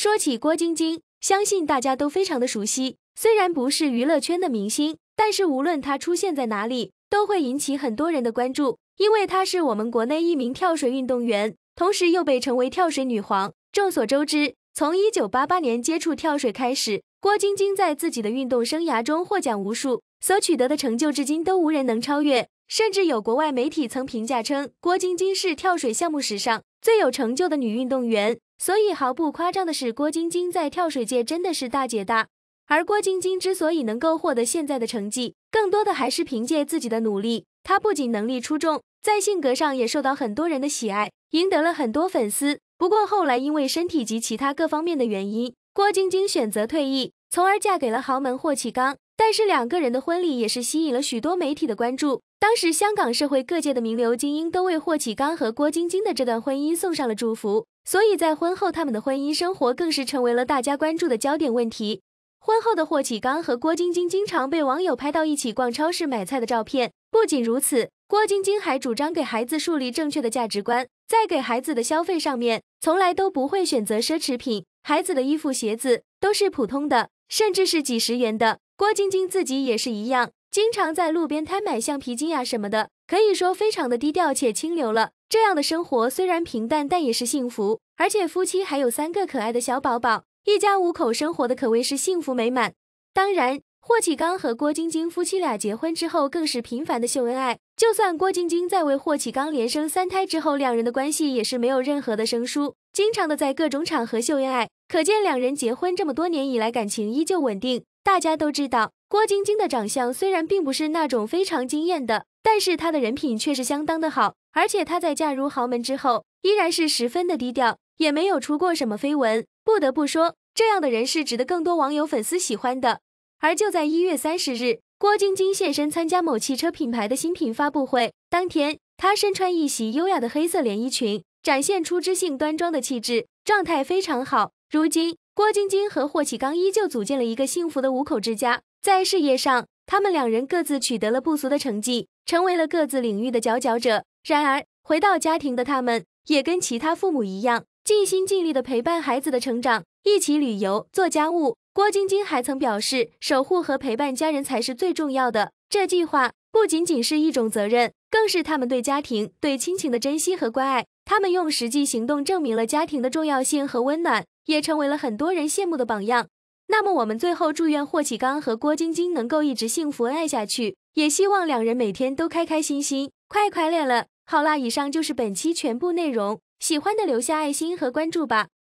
说起郭晶晶，相信大家都非常的熟悉。虽然不是娱乐圈的明星，但是无论她出现在哪里，都会引起很多人的关注，因为她是我们国内一名跳水运动员，同时又被称为跳水女皇。众所周知，从一九八八年接触跳水开始，郭晶晶在自己的运动生涯中获奖无数，所取得的成就至今都无人能超越。甚至有国外媒体曾评价称，郭晶晶是跳水项目史上最有成就的女运动员。所以毫不夸张的是，郭晶晶在跳水界真的是大姐大。而郭晶晶之所以能够获得现在的成绩，更多的还是凭借自己的努力。她不仅能力出众，在性格上也受到很多人的喜爱，赢得了很多粉丝。不过后来因为身体及其他各方面的原因，郭晶晶选择退役，从而嫁给了豪门霍启刚。但是两个人的婚礼也是吸引了许多媒体的关注。当时香港社会各界的名流精英都为霍启刚和郭晶晶的这段婚姻送上了祝福，所以在婚后他们的婚姻生活更是成为了大家关注的焦点问题。婚后的霍启刚和郭晶晶经常被网友拍到一起逛超市买菜的照片。不仅如此，郭晶晶还主张给孩子树立正确的价值观，在给孩子的消费上面从来都不会选择奢侈品，孩子的衣服鞋子都是普通的。甚至是几十元的，郭晶晶自己也是一样，经常在路边摊买橡皮筋呀什么的，可以说非常的低调且清流了。这样的生活虽然平淡，但也是幸福。而且夫妻还有三个可爱的小宝宝，一家五口生活的可谓是幸福美满。当然，霍启刚和郭晶晶夫妻俩结婚之后，更是频繁的秀恩爱。就算郭晶晶在为霍启刚连生三胎之后，两人的关系也是没有任何的生疏，经常的在各种场合秀恩爱。可见两人结婚这么多年以来，感情依旧稳定。大家都知道，郭晶晶的长相虽然并不是那种非常惊艳的，但是她的人品却是相当的好。而且她在嫁入豪门之后，依然是十分的低调，也没有出过什么绯闻。不得不说，这样的人是值得更多网友粉丝喜欢的。而就在一月三十日，郭晶晶现身参加某汽车品牌的新品发布会。当天，她身穿一袭优雅的黑色连衣裙，展现出知性端庄的气质，状态非常好。如今，郭晶晶和霍启刚依旧组建了一个幸福的五口之家。在事业上，他们两人各自取得了不俗的成绩，成为了各自领域的佼佼者。然而，回到家庭的他们，也跟其他父母一样，尽心尽力地陪伴孩子的成长，一起旅游、做家务。郭晶晶还曾表示，守护和陪伴家人才是最重要的。这句话不仅仅是一种责任，更是他们对家庭、对亲情的珍惜和关爱。他们用实际行动证明了家庭的重要性，和温暖。也成为了很多人羡慕的榜样。那么，我们最后祝愿霍启刚和郭晶晶能够一直幸福恩爱下去，也希望两人每天都开开心心、快快乐乐。好啦，以上就是本期全部内容，喜欢的留下爱心和关注吧。